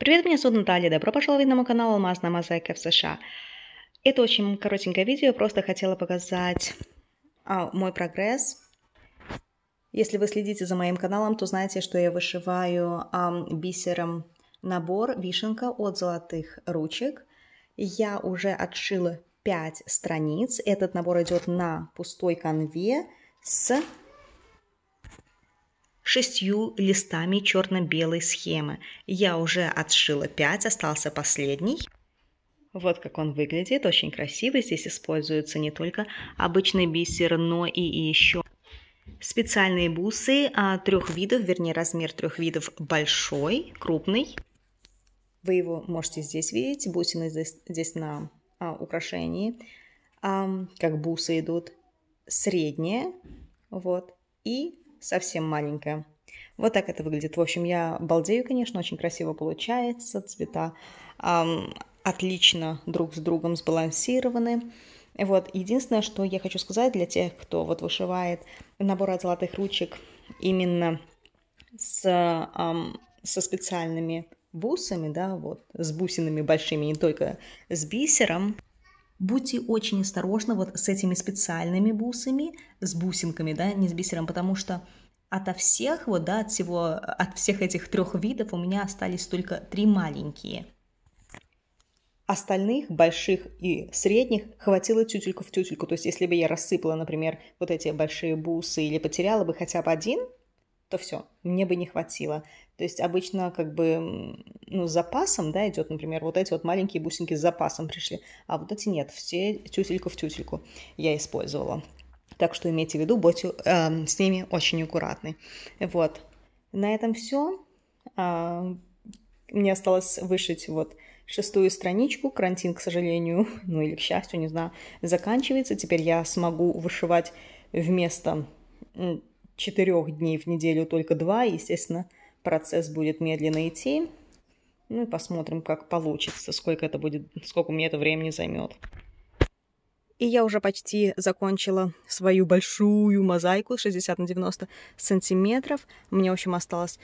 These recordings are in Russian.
Привет, меня зовут Наталья, добро пожаловать на мой канал Алмазная мозаика в США». Это очень коротенькое видео, просто хотела показать а, мой прогресс. Если вы следите за моим каналом, то знаете, что я вышиваю бисером набор «Вишенка» от «Золотых ручек». Я уже отшила 5 страниц. Этот набор идет на пустой конве с шестью листами черно-белой схемы. Я уже отшила 5, остался последний. Вот как он выглядит, очень красивый. Здесь используется не только обычный бисер, но и еще специальные бусы а, трех видов, вернее размер трех видов большой, крупный. Вы его можете здесь видеть, бусины здесь, здесь на а, украшении, а, как бусы идут, средние, вот, и совсем маленькая. Вот так это выглядит. В общем, я балдею, конечно, очень красиво получается. Цвета эм, отлично друг с другом сбалансированы. Вот, единственное, что я хочу сказать для тех, кто вот вышивает набор от золотых ручек именно с, эм, со специальными бусами, да, вот, с бусинами большими, не только с бисером, Будьте очень осторожны вот с этими специальными бусами, с бусинками, да, не с бисером, потому что ото всех, вот, да, от всего, от всех этих трех видов у меня остались только три маленькие. Остальных, больших и средних, хватило тютельку в тютельку. То есть, если бы я рассыпала, например, вот эти большие бусы или потеряла бы хотя бы один – то все, мне бы не хватило. То есть обычно как бы ну, с запасом, да, идет, например, вот эти вот маленькие бусинки с запасом пришли, а вот эти нет, все тютелька в тютельку я использовала. Так что имейте в виду, будьте э, с ними очень аккуратны. Вот. На этом все. А, мне осталось вышить вот шестую страничку. Карантин, к сожалению, ну или к счастью, не знаю, заканчивается. Теперь я смогу вышивать вместо четырех дней в неделю только два. Естественно, процесс будет медленно идти. Ну и посмотрим, как получится, сколько это будет, сколько мне это времени займет. И я уже почти закончила свою большую мозаику 60 на 90 сантиметров. Мне, в общем, осталось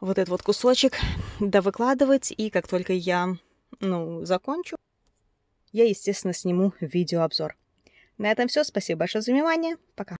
вот этот вот кусочек довыкладывать. И как только я, ну, закончу, я, естественно, сниму видеообзор. На этом все. Спасибо большое за внимание. Пока.